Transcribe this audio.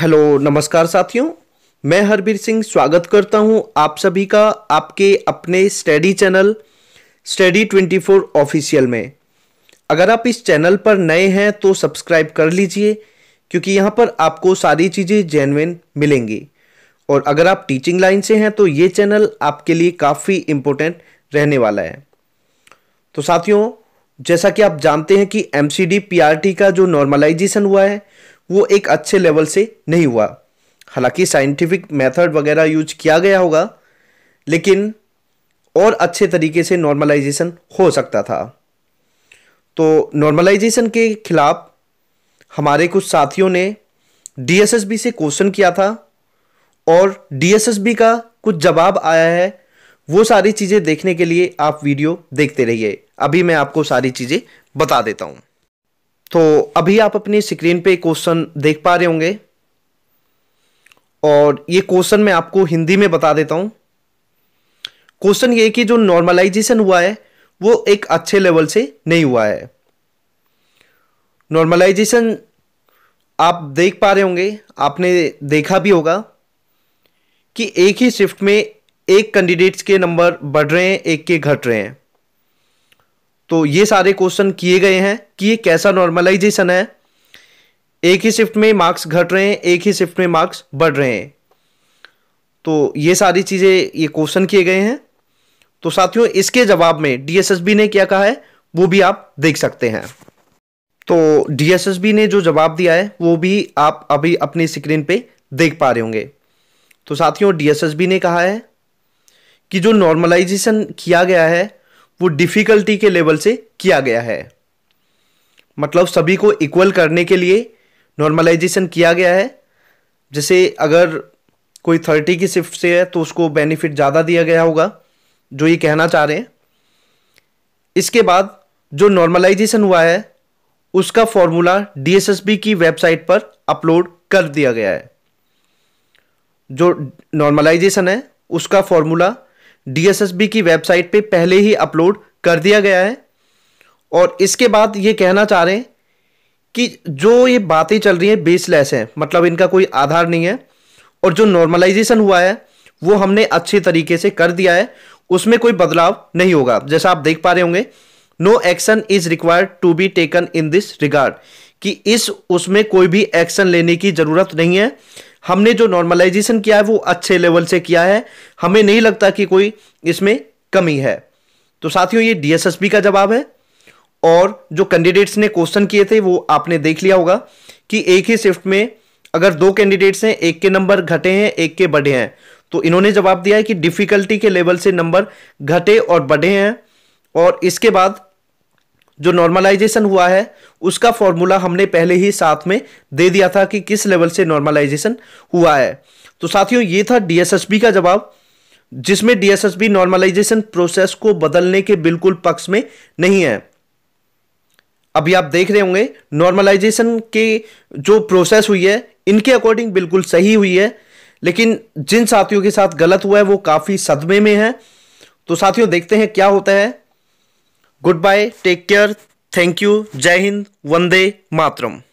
hello नमस्कार साथियों मैं हरबीर सिंह स्वागत करता हूं आप सभी का आपके अपने स्टडी चैनल स्टडी 24 ऑफिशियल में अगर आप इस चैनल पर नए हैं तो सब्सक्राइब कर लीजिए क्योंकि यहां पर आपको सारी चीज़ें जेनविन मिलेंगी और अगर आप टीचिंग लाइन से हैं तो ये चैनल आपके लिए काफ़ी इम्पोर्टेंट रहने वाला है तो साथियों जैसा कि आप जानते हैं कि एम सी का जो नॉर्मलाइजेशन हुआ है वो एक अच्छे लेवल से नहीं हुआ हालांकि साइंटिफिक मेथड वगैरह यूज किया गया होगा लेकिन और अच्छे तरीके से नॉर्मलाइजेशन हो सकता था तो नॉर्मलाइजेशन के खिलाफ हमारे कुछ साथियों ने डीएसएसबी से क्वेश्चन किया था और डीएसएसबी का कुछ जवाब आया है वो सारी चीज़ें देखने के लिए आप वीडियो देखते रहिए अभी मैं आपको सारी चीज़ें बता देता हूँ तो अभी आप अपनी स्क्रीन पे क्वेश्चन देख पा रहे होंगे और ये क्वेश्चन मैं आपको हिंदी में बता देता हूं क्वेश्चन ये कि जो नॉर्मलाइजेशन हुआ है वो एक अच्छे लेवल से नहीं हुआ है नॉर्मलाइजेशन आप देख पा रहे होंगे आपने देखा भी होगा कि एक ही शिफ्ट में एक कैंडिडेट्स के नंबर बढ़ रहे हैं एक के घट रहे हैं तो ये सारे क्वेश्चन किए गए हैं कि ये कैसा नॉर्मलाइजेशन है एक ही शिफ्ट में मार्क्स घट रहे हैं एक ही शिफ्ट में मार्क्स बढ़ रहे हैं तो ये सारी चीज़ें ये क्वेश्चन किए गए हैं तो साथियों इसके जवाब में डीएसएसबी ने क्या कहा है वो भी आप देख सकते हैं तो डीएसएसबी ने जो जवाब दिया है वो भी आप अभी अपनी स्क्रीन पे देख पा रहे होंगे तो साथियों डीएसएसबी ने कहा है कि जो नॉर्मलाइजेशन किया गया है वो डिफ़िकल्टी के लेवल से किया गया है मतलब सभी को इक्वल करने के लिए नॉर्मलाइजेशन किया गया है जैसे अगर कोई थर्टी की शिफ्ट से है तो उसको बेनिफिट ज़्यादा दिया गया होगा जो ये कहना चाह रहे हैं इसके बाद जो नॉर्मलाइजेशन हुआ है उसका फॉर्मूला डीएसएसबी की वेबसाइट पर अपलोड कर दिया गया है जो नॉर्मलाइजेशन है उसका फॉर्मूला डीएसएसबी की वेबसाइट पे पहले ही अपलोड कर दिया गया है और इसके बाद ये कहना चाह रहे हैं कि जो ये बातें चल रही हैं बेसलेस हैं मतलब इनका कोई आधार नहीं है और जो नॉर्मलाइजेशन हुआ है वो हमने अच्छे तरीके से कर दिया है उसमें कोई बदलाव नहीं होगा जैसा आप देख पा रहे होंगे no action is required to be taken in this regard कि इस उसमें कोई भी एक्शन लेने की ज़रूरत नहीं है हमने जो नॉर्मलाइजेशन किया है वो अच्छे लेवल से किया है हमें नहीं लगता कि कोई इसमें कमी है तो साथियों ये डीएसएसबी का जवाब है और जो कैंडिडेट्स ने क्वेश्चन किए थे वो आपने देख लिया होगा कि एक ही शिफ्ट में अगर दो कैंडिडेट्स हैं एक के नंबर घटे हैं एक के बढ़े हैं तो इन्होंने जवाब दिया है कि डिफ़िकल्टी के लेवल से नंबर घटे और बढ़े हैं और इसके बाद जो नॉर्मलाइजेशन हुआ है उसका फॉर्मूला हमने पहले ही साथ में दे दिया था कि किस लेवल से नॉर्मलाइजेशन हुआ है तो साथियों ये था डीएसएसबी का जवाब जिसमें डीएसएसबी नॉर्मलाइजेशन प्रोसेस को बदलने के बिल्कुल पक्ष में नहीं है अभी आप देख रहे होंगे नॉर्मलाइजेशन के जो प्रोसेस हुई है इनके अकॉर्डिंग बिल्कुल सही हुई है लेकिन जिन साथियों के साथ गलत हुआ है वो काफ़ी सदमे में है तो साथियों देखते हैं क्या होता है good bye take care thank you जय हिंद वंदे मातरम